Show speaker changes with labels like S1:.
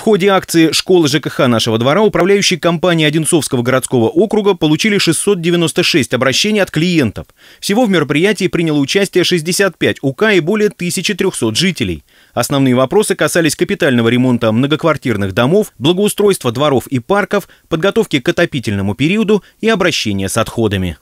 S1: В ходе акции школы ЖКХ нашего двора» управляющие компании Одинцовского городского округа получили 696 обращений от клиентов. Всего в мероприятии приняло участие 65 УК и более 1300 жителей. Основные вопросы касались капитального ремонта многоквартирных домов, благоустройства дворов и парков, подготовки к отопительному периоду и обращения с отходами.